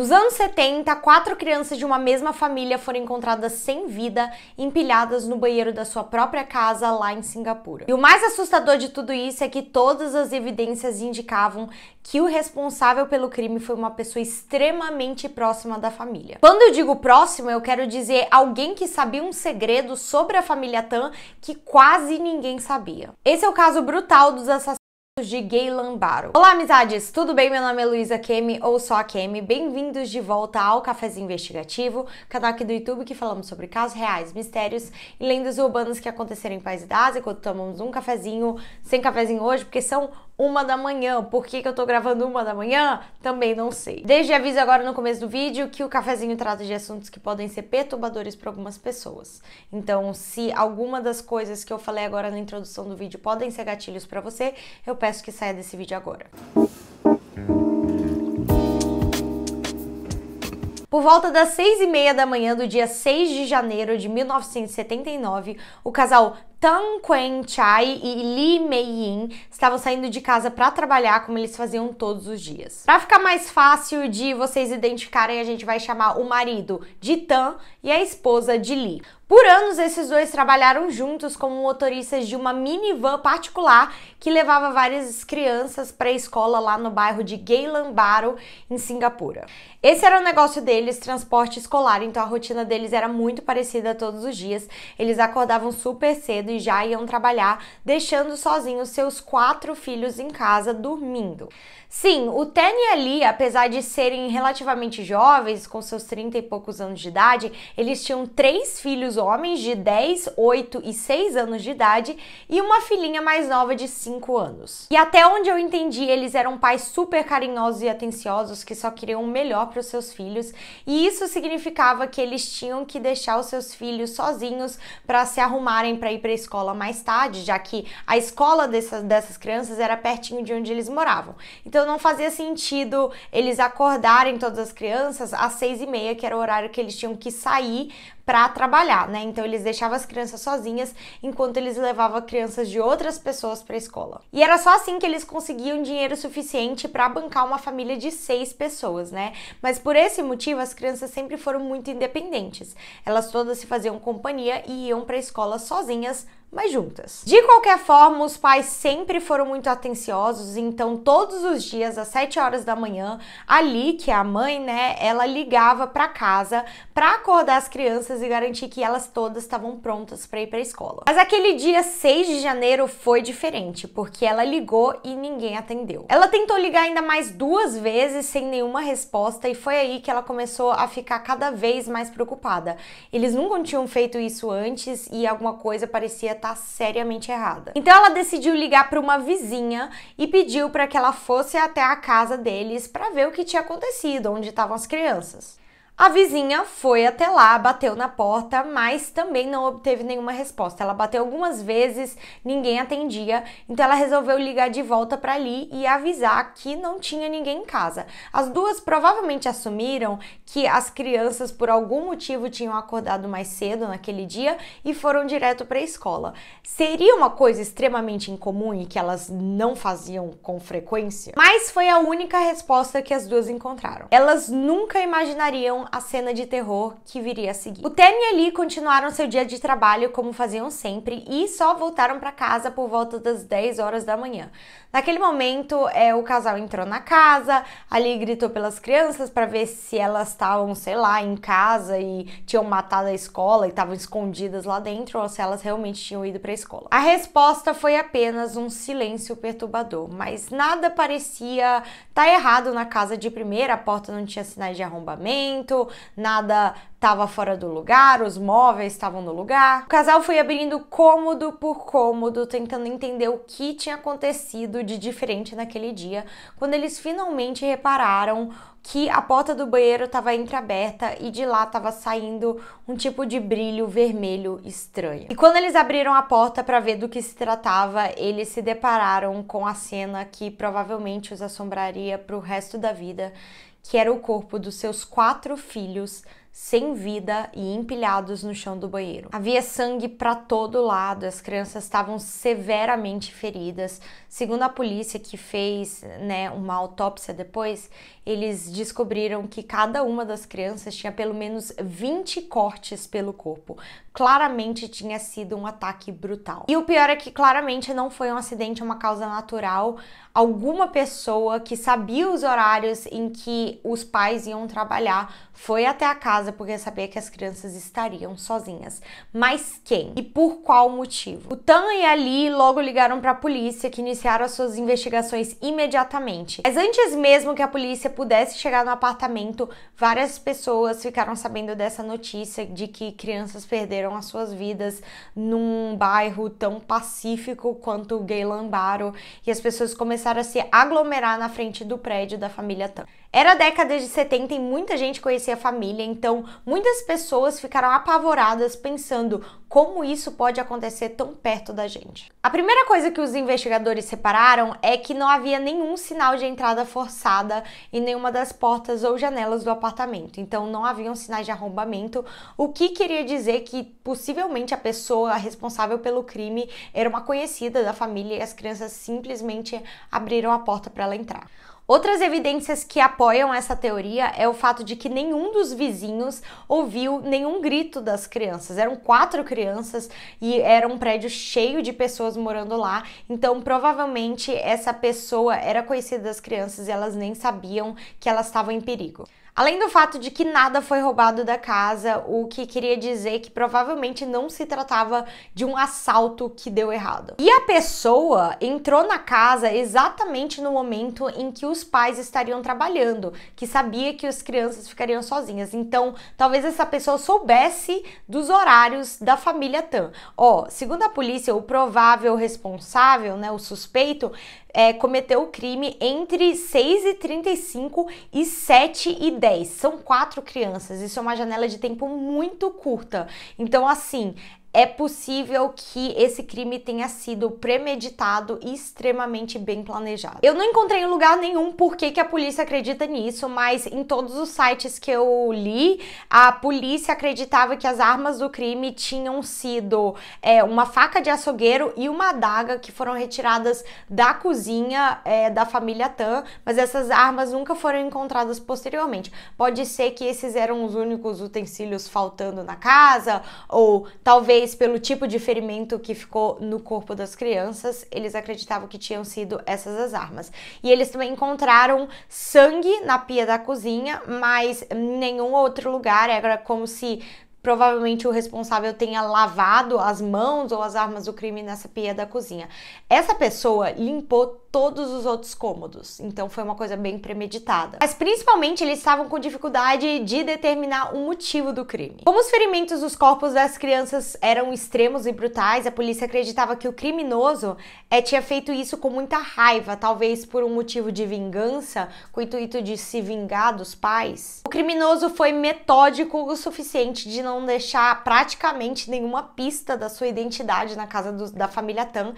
Nos anos 70, quatro crianças de uma mesma família foram encontradas sem vida, empilhadas no banheiro da sua própria casa lá em Singapura. E o mais assustador de tudo isso é que todas as evidências indicavam que o responsável pelo crime foi uma pessoa extremamente próxima da família. Quando eu digo próximo, eu quero dizer alguém que sabia um segredo sobre a família Tan que quase ninguém sabia. Esse é o caso brutal dos assassinos de Gay Lambaro. Olá, amizades! Tudo bem? Meu nome é Luísa Kemi, ou só a Kemi. Bem-vindos de volta ao Cafézinho Investigativo, canal aqui do YouTube que falamos sobre casos reais, mistérios e lendas urbanas que aconteceram em países da Ásia, tomamos um cafezinho, sem cafezinho hoje, porque são uma da manhã. Por que, que eu tô gravando uma da manhã? Também não sei. Desde aviso agora no começo do vídeo que o cafezinho trata de assuntos que podem ser perturbadores para algumas pessoas. Então, se alguma das coisas que eu falei agora na introdução do vídeo podem ser gatilhos para você, eu peço que saia desse vídeo agora. Por volta das seis e meia da manhã do dia 6 de janeiro de 1979, o casal Tang Quen Chai e Li Meiyin estavam saindo de casa para trabalhar como eles faziam todos os dias. Para ficar mais fácil de vocês identificarem, a gente vai chamar o marido de Tan e a esposa de Li. Por anos, esses dois trabalharam juntos como motoristas de uma minivan particular que levava várias crianças para a escola lá no bairro de Geylanbaro, em Singapura. Esse era o negócio deles, transporte escolar, então a rotina deles era muito parecida todos os dias. Eles acordavam super cedo cedo e já iam trabalhar, deixando sozinhos seus quatro filhos em casa dormindo. Sim, o Tenny e a Lia, apesar de serem relativamente jovens, com seus 30 e poucos anos de idade, eles tinham três filhos homens de 10, 8 e 6 anos de idade e uma filhinha mais nova de 5 anos. E até onde eu entendi, eles eram pais super carinhosos e atenciosos que só queriam o melhor para os seus filhos, e isso significava que eles tinham que deixar os seus filhos sozinhos para se arrumarem para ir para a escola mais tarde, já que a escola dessas, dessas crianças era pertinho de onde eles moravam. Então então não fazia sentido eles acordarem todas as crianças às seis e meia, que era o horário que eles tinham que sair para trabalhar, né? Então eles deixavam as crianças sozinhas enquanto eles levavam crianças de outras pessoas para a escola. E era só assim que eles conseguiam dinheiro suficiente para bancar uma família de seis pessoas, né? Mas por esse motivo as crianças sempre foram muito independentes. Elas todas se faziam companhia e iam para a escola sozinhas mas juntas. De qualquer forma, os pais sempre foram muito atenciosos, então todos os dias às 7 horas da manhã, ali que é a mãe, né, ela ligava para casa para acordar as crianças e garantir que elas todas estavam prontas para ir para escola. Mas aquele dia 6 de janeiro foi diferente, porque ela ligou e ninguém atendeu. Ela tentou ligar ainda mais duas vezes sem nenhuma resposta e foi aí que ela começou a ficar cada vez mais preocupada. Eles nunca tinham feito isso antes e alguma coisa parecia estar tá seriamente errada. Então ela decidiu ligar para uma vizinha e pediu para que ela fosse até a casa deles para ver o que tinha acontecido, onde estavam as crianças. A vizinha foi até lá, bateu na porta, mas também não obteve nenhuma resposta. Ela bateu algumas vezes, ninguém atendia, então ela resolveu ligar de volta para ali e avisar que não tinha ninguém em casa. As duas provavelmente assumiram que as crianças por algum motivo tinham acordado mais cedo naquele dia e foram direto para a escola. Seria uma coisa extremamente incomum e que elas não faziam com frequência, mas foi a única resposta que as duas encontraram. Elas nunca imaginariam a cena de terror que viria a seguir. O Tammy e a Lee continuaram seu dia de trabalho como faziam sempre e só voltaram para casa por volta das 10 horas da manhã. Naquele momento, é, o casal entrou na casa, a Lee gritou pelas crianças para ver se elas estavam, sei lá, em casa e tinham matado a escola e estavam escondidas lá dentro ou se elas realmente tinham ido para a escola. A resposta foi apenas um silêncio perturbador, mas nada parecia estar tá errado na casa de primeira, a porta não tinha sinais de arrombamento, nada estava fora do lugar, os móveis estavam no lugar. O casal foi abrindo cômodo por cômodo, tentando entender o que tinha acontecido de diferente naquele dia, quando eles finalmente repararam que a porta do banheiro estava entreaberta e de lá estava saindo um tipo de brilho vermelho estranho. E quando eles abriram a porta para ver do que se tratava, eles se depararam com a cena que provavelmente os assombraria para o resto da vida, que era o corpo dos seus quatro filhos sem vida e empilhados no chão do banheiro. Havia sangue para todo lado, as crianças estavam severamente feridas. Segundo a polícia que fez, né, uma autópsia depois, eles descobriram que cada uma das crianças tinha pelo menos 20 cortes pelo corpo. Claramente tinha sido um ataque brutal. E o pior é que claramente não foi um acidente, é uma causa natural. Alguma pessoa que sabia os horários em que os pais iam trabalhar foi até a casa casa porque sabia que as crianças estariam sozinhas. Mas quem? E por qual motivo? O Tan e Ali logo ligaram para a polícia, que iniciaram as suas investigações imediatamente. Mas antes mesmo que a polícia pudesse chegar no apartamento, várias pessoas ficaram sabendo dessa notícia de que crianças perderam as suas vidas num bairro tão pacífico quanto o Gaylambaro, e as pessoas começaram a se aglomerar na frente do prédio da família Tan. Era a década de 70 e muita gente conhecia a família, então muitas pessoas ficaram apavoradas pensando como isso pode acontecer tão perto da gente. A primeira coisa que os investigadores separaram é que não havia nenhum sinal de entrada forçada em nenhuma das portas ou janelas do apartamento, então não haviam sinais de arrombamento, o que queria dizer que possivelmente a pessoa responsável pelo crime era uma conhecida da família e as crianças simplesmente abriram a porta para ela entrar. Outras evidências que apoiam essa teoria é o fato de que nenhum dos vizinhos ouviu nenhum grito das crianças. Eram quatro crianças e era um prédio cheio de pessoas morando lá, então provavelmente essa pessoa era conhecida das crianças e elas nem sabiam que elas estavam em perigo. Além do fato de que nada foi roubado da casa, o que queria dizer que provavelmente não se tratava de um assalto que deu errado. E a pessoa entrou na casa exatamente no momento em que os pais estariam trabalhando, que sabia que as crianças ficariam sozinhas. Então, talvez essa pessoa soubesse dos horários da família Tan. Ó, segundo a polícia, o provável responsável, né, o suspeito, é, cometeu o crime entre 6 e 35 e 7 e 10. São quatro crianças. Isso é uma janela de tempo muito curta. Então, assim, é possível que esse crime tenha sido premeditado e extremamente bem planejado. Eu não encontrei em lugar nenhum por que, que a polícia acredita nisso, mas em todos os sites que eu li, a polícia acreditava que as armas do crime tinham sido é, uma faca de açougueiro e uma adaga que foram retiradas da cozinha é, da família Tan, mas essas armas nunca foram encontradas posteriormente. Pode ser que esses eram os únicos utensílios faltando na casa, ou talvez Talvez pelo tipo de ferimento que ficou no corpo das crianças, eles acreditavam que tinham sido essas as armas. E eles também encontraram sangue na pia da cozinha, mas nenhum outro lugar. Era como se provavelmente o responsável tenha lavado as mãos ou as armas do crime nessa pia da cozinha. Essa pessoa limpou todos os outros cômodos. Então foi uma coisa bem premeditada. Mas principalmente eles estavam com dificuldade de determinar o motivo do crime. Como os ferimentos dos corpos das crianças eram extremos e brutais, a polícia acreditava que o criminoso é, tinha feito isso com muita raiva, talvez por um motivo de vingança, com o intuito de se vingar dos pais. O criminoso foi metódico o suficiente de não deixar praticamente nenhuma pista da sua identidade na casa do, da família Tan,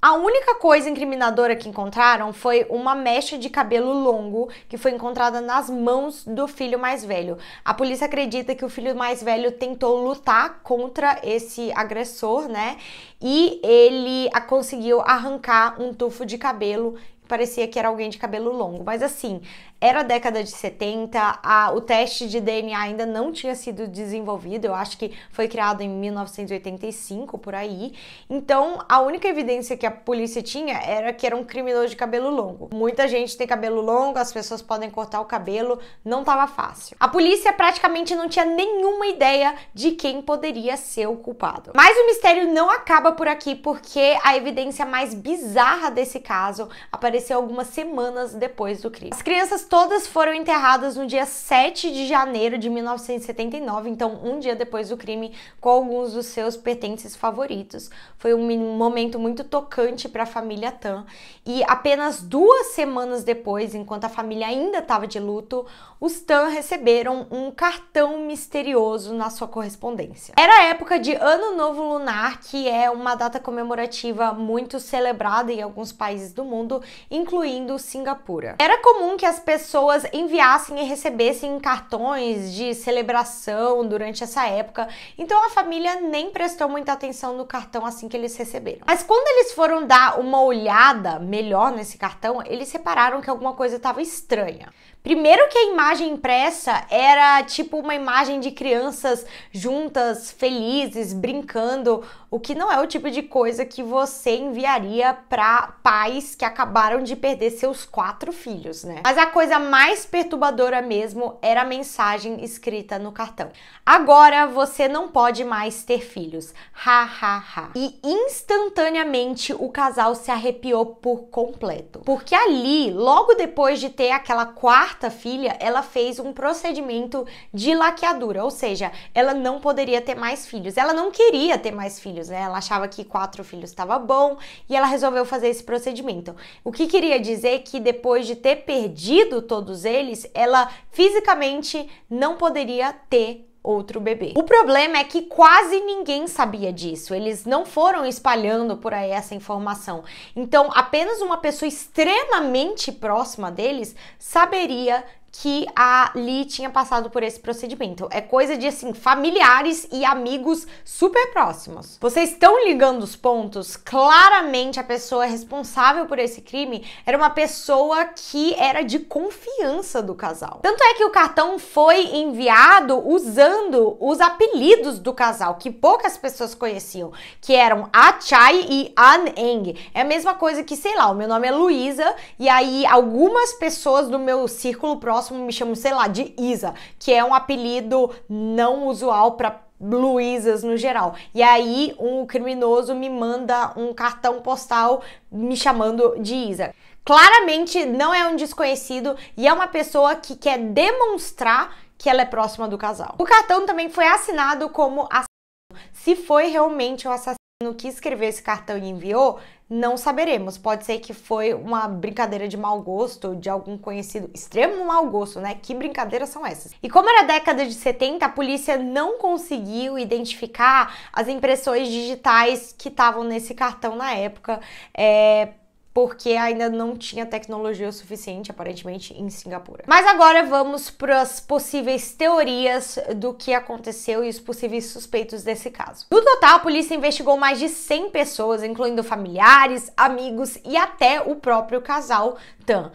a única coisa incriminadora que encontraram foi uma mecha de cabelo longo que foi encontrada nas mãos do filho mais velho. A polícia acredita que o filho mais velho tentou lutar contra esse agressor, né? E ele conseguiu arrancar um tufo de cabelo parecia que era alguém de cabelo longo. Mas assim, era a década de 70, a, o teste de DNA ainda não tinha sido desenvolvido, eu acho que foi criado em 1985 por aí. Então, a única evidência que a polícia tinha era que era um criminoso de cabelo longo. Muita gente tem cabelo longo, as pessoas podem cortar o cabelo, não tava fácil. A polícia praticamente não tinha nenhuma ideia de quem poderia ser o culpado. Mas o mistério não acaba por aqui, porque a evidência mais bizarra desse caso apareceu desapareceu algumas semanas depois do crime. As crianças todas foram enterradas no dia 7 de janeiro de 1979, então um dia depois do crime, com alguns dos seus pertences favoritos. Foi um momento muito tocante para a família Tan. E apenas duas semanas depois, enquanto a família ainda estava de luto, os Tan receberam um cartão misterioso na sua correspondência. Era a época de Ano Novo Lunar, que é uma data comemorativa muito celebrada em alguns países do mundo, incluindo Singapura. Era comum que as pessoas enviassem e recebessem cartões de celebração durante essa época, então a família nem prestou muita atenção no cartão assim que eles receberam. Mas quando eles foram dar uma olhada melhor nesse cartão, eles separaram que alguma coisa estava estranha. Primeiro que a imagem impressa era tipo uma imagem de crianças juntas, felizes, brincando, o que não é o tipo de coisa que você enviaria para pais que acabaram de perder seus quatro filhos, né? Mas a coisa mais perturbadora mesmo era a mensagem escrita no cartão. Agora você não pode mais ter filhos. Ha ha ha. E instantaneamente o casal se arrepiou por completo. Porque ali, logo depois de ter aquela quarta quarta filha, ela fez um procedimento de laqueadura, ou seja, ela não poderia ter mais filhos. Ela não queria ter mais filhos, né? Ela achava que quatro filhos estava bom e ela resolveu fazer esse procedimento. O que queria dizer que depois de ter perdido todos eles, ela fisicamente não poderia ter outro bebê. O problema é que quase ninguém sabia disso, eles não foram espalhando por aí essa informação. Então, apenas uma pessoa extremamente próxima deles saberia que a Lee tinha passado por esse procedimento. É coisa de assim, familiares e amigos super próximos. Vocês estão ligando os pontos? Claramente a pessoa responsável por esse crime era uma pessoa que era de confiança do casal. Tanto é que o cartão foi enviado usando os apelidos do casal, que poucas pessoas conheciam, que eram A Chai e An Eng. É a mesma coisa que, sei lá, o meu nome é Luísa e aí algumas pessoas do meu círculo próximo próximo me chamo, sei lá, de Isa, que é um apelido não usual para Luísas no geral. E aí um criminoso me manda um cartão postal me chamando de Isa. Claramente não é um desconhecido e é uma pessoa que quer demonstrar que ela é próxima do casal. O cartão também foi assinado como assassino. Se foi realmente o assassino no que escreveu esse cartão e enviou, não saberemos. Pode ser que foi uma brincadeira de mau gosto, de algum conhecido extremo mau gosto, né? Que brincadeiras são essas? E como era a década de 70, a polícia não conseguiu identificar as impressões digitais que estavam nesse cartão na época. É, porque ainda não tinha tecnologia o suficiente, aparentemente, em Singapura. Mas agora vamos para as possíveis teorias do que aconteceu e os possíveis suspeitos desse caso. No total, a polícia investigou mais de 100 pessoas, incluindo familiares, amigos e até o próprio casal Tan.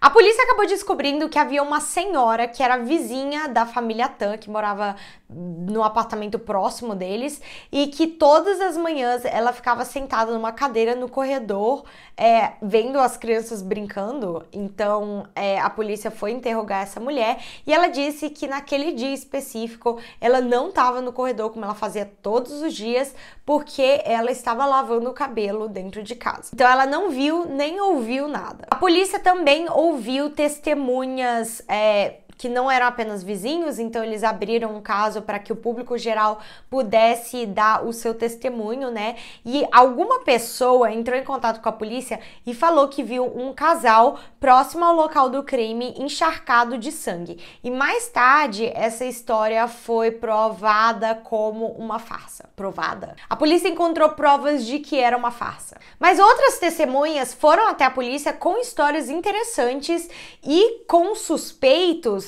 A polícia acabou descobrindo que havia uma senhora que era vizinha da família Tan, que morava no apartamento próximo deles, e que todas as manhãs ela ficava sentada numa cadeira no corredor, é, vendo as crianças brincando. Então é, a polícia foi interrogar essa mulher e ela disse que naquele dia específico ela não estava no corredor como ela fazia todos os dias, porque ela estava lavando o cabelo dentro de casa. Então ela não viu nem ouviu nada. A polícia também ouviu testemunhas. É, que não eram apenas vizinhos, então eles abriram um caso para que o público geral pudesse dar o seu testemunho, né? E alguma pessoa entrou em contato com a polícia e falou que viu um casal próximo ao local do crime encharcado de sangue. E mais tarde, essa história foi provada como uma farsa. Provada. A polícia encontrou provas de que era uma farsa. Mas outras testemunhas foram até a polícia com histórias interessantes e com suspeitos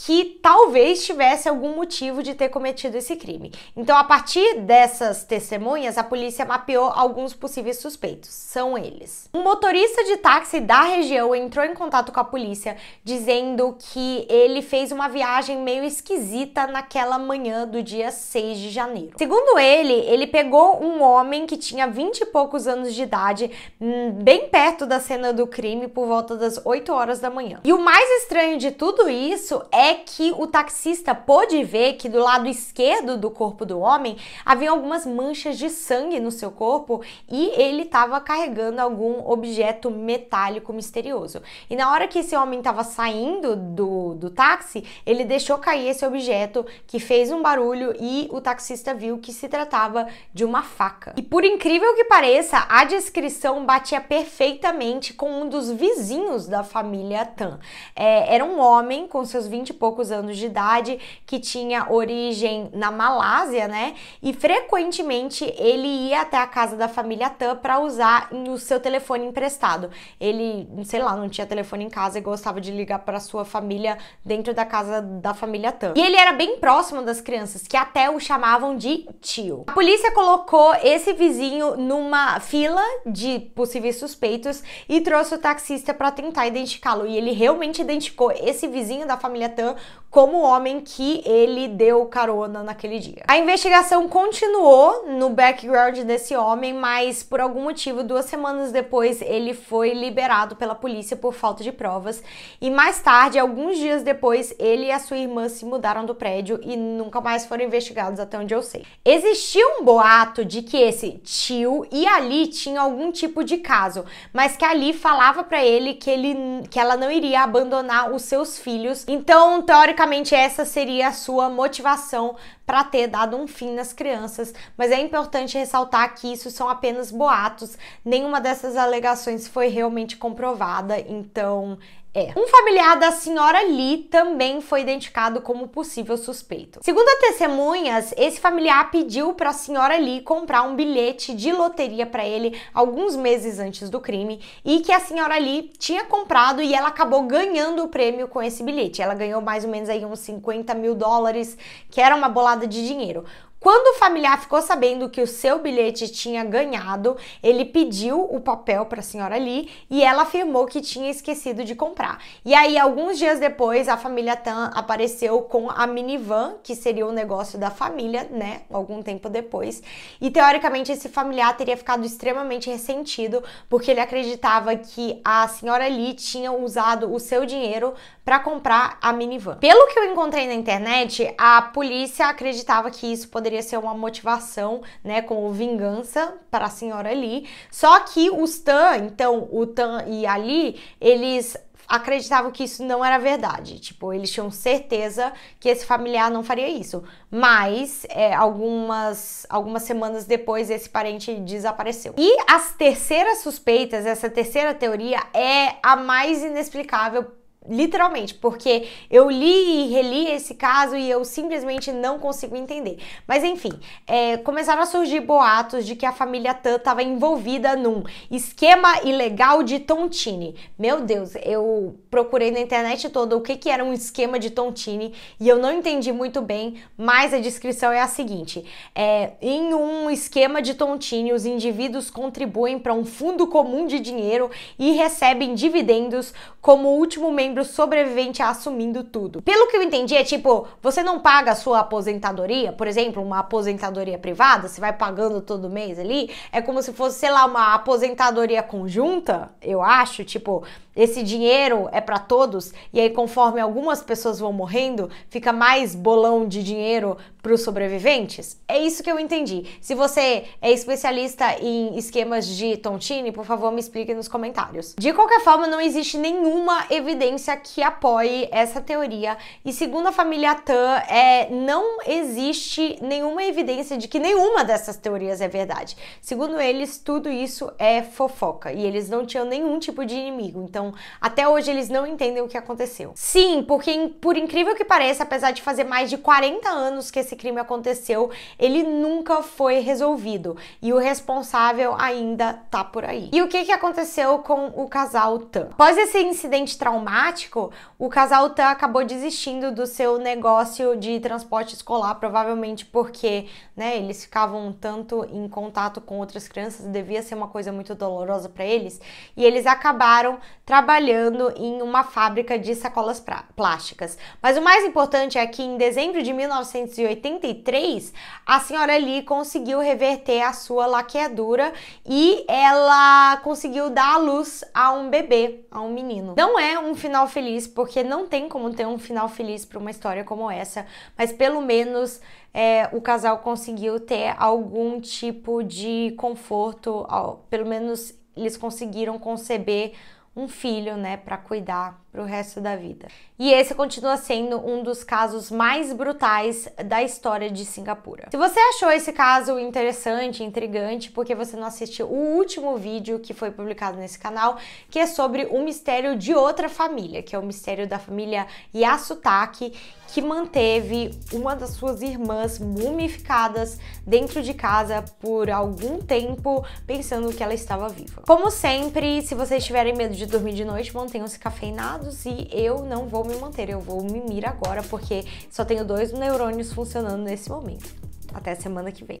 que talvez tivesse algum motivo de ter cometido esse crime. Então, a partir dessas testemunhas, a polícia mapeou alguns possíveis suspeitos. São eles. Um motorista de táxi da região entrou em contato com a polícia dizendo que ele fez uma viagem meio esquisita naquela manhã do dia 6 de janeiro. Segundo ele, ele pegou um homem que tinha 20 e poucos anos de idade, hum, bem perto da cena do crime, por volta das 8 horas da manhã. E o mais estranho de tudo isso é é que o taxista pôde ver que do lado esquerdo do corpo do homem havia algumas manchas de sangue no seu corpo e ele estava carregando algum objeto metálico misterioso. E na hora que esse homem estava saindo do, do táxi, ele deixou cair esse objeto que fez um barulho e o taxista viu que se tratava de uma faca. E por incrível que pareça, a descrição batia perfeitamente com um dos vizinhos da família Tan. É, era um homem com seus 20 poucos anos de idade, que tinha origem na Malásia, né? E frequentemente ele ia até a casa da família Tan para usar o seu telefone emprestado. Ele, sei lá, não tinha telefone em casa e gostava de ligar para sua família dentro da casa da família Tan. E ele era bem próximo das crianças, que até o chamavam de tio. A polícia colocou esse vizinho numa fila de possíveis suspeitos e trouxe o taxista para tentar identificá-lo. E ele realmente identificou esse vizinho da família Tan como o homem que ele deu carona naquele dia. A investigação continuou no background desse homem, mas por algum motivo, duas semanas depois, ele foi liberado pela polícia por falta de provas. E mais tarde, alguns dias depois, ele e a sua irmã se mudaram do prédio e nunca mais foram investigados, até onde eu sei. Existia um boato de que esse tio e Ali tinham algum tipo de caso, mas que Ali falava para ele que, ele que ela não iria abandonar os seus filhos. Então, então, teoricamente, essa seria a sua motivação para ter dado um fim nas crianças, mas é importante ressaltar que isso são apenas boatos, nenhuma dessas alegações foi realmente comprovada, então é. Um familiar da senhora Lee também foi identificado como possível suspeito. Segundo a testemunhas, esse familiar pediu para a senhora Lee comprar um bilhete de loteria para ele alguns meses antes do crime e que a senhora Lee tinha comprado e ela acabou ganhando o prêmio com esse bilhete. Ela ganhou mais ou menos aí uns 50 mil dólares, que era uma bolada de dinheiro. Quando o familiar ficou sabendo que o seu bilhete tinha ganhado, ele pediu o papel para a senhora Lee e ela afirmou que tinha esquecido de comprar. E aí, alguns dias depois, a família Tan apareceu com a minivan, que seria o negócio da família, né? Algum tempo depois. E teoricamente, esse familiar teria ficado extremamente ressentido porque ele acreditava que a senhora Lee tinha usado o seu dinheiro para comprar a minivan. Pelo que eu encontrei na internet, a polícia acreditava que isso poderia poderia ser uma motivação, né, com vingança para a senhora ali. Só que os Tan, então, o Tan e a Lee, eles acreditavam que isso não era verdade. Tipo, eles tinham certeza que esse familiar não faria isso. Mas é, algumas, algumas semanas depois esse parente desapareceu. E as terceiras suspeitas, essa terceira teoria, é a mais inexplicável literalmente, porque eu li e reli esse caso e eu simplesmente não consigo entender. Mas enfim, é, começaram a surgir boatos de que a família Tan estava envolvida num esquema ilegal de tontine. Meu Deus, eu procurei na internet toda o que, que era um esquema de tontine e eu não entendi muito bem, mas a descrição é a seguinte: é, em um esquema de tontine, os indivíduos contribuem para um fundo comum de dinheiro e recebem dividendos como último membro o sobrevivente assumindo tudo. Pelo que eu entendi, é tipo, você não paga a sua aposentadoria, por exemplo, uma aposentadoria privada, você vai pagando todo mês ali, é como se fosse, sei lá, uma aposentadoria conjunta, eu acho, tipo, esse dinheiro é para todos e aí conforme algumas pessoas vão morrendo, fica mais bolão de dinheiro para os sobreviventes? É isso que eu entendi. Se você é especialista em esquemas de tontine, por favor me explique nos comentários. De qualquer forma, não existe nenhuma evidência que apoie essa teoria e segundo a família Tan, é, não existe nenhuma evidência de que nenhuma dessas teorias é verdade. Segundo eles, tudo isso é fofoca e eles não tinham nenhum tipo de inimigo, então até hoje eles não entendem o que aconteceu. Sim, porque por incrível que pareça, apesar de fazer mais de 40 anos que esse crime aconteceu, ele nunca foi resolvido e o responsável ainda tá por aí. E o que, que aconteceu com o casal Tan? Após esse incidente traumático, o casal Tan acabou desistindo do seu negócio de transporte escolar, provavelmente porque né, eles ficavam um tanto em contato com outras crianças, devia ser uma coisa muito dolorosa para eles, e eles acabaram trabalhando em uma fábrica de sacolas plásticas. Mas o mais importante é que em dezembro de 1980, 1983, a senhora Lee conseguiu reverter a sua laqueadura e ela conseguiu dar à luz a um bebê, a um menino. Não é um final feliz, porque não tem como ter um final feliz para uma história como essa, mas pelo menos é, o casal conseguiu ter algum tipo de conforto, pelo menos eles conseguiram conceber um filho, né, para cuidar para o resto da vida. E esse continua sendo um dos casos mais brutais da história de Singapura. Se você achou esse caso interessante, intrigante, porque você não assistiu o último vídeo que foi publicado nesse canal, que é sobre o mistério de outra família, que é o mistério da família Yasutake, que manteve uma das suas irmãs mumificadas dentro de casa por algum tempo, pensando que ela estava viva. Como sempre, se vocês tiverem medo de dormir de noite, mantenham-se cafeinados e eu não vou me manter, eu vou mimir agora, porque só tenho dois neurônios funcionando nesse momento. Até semana que vem.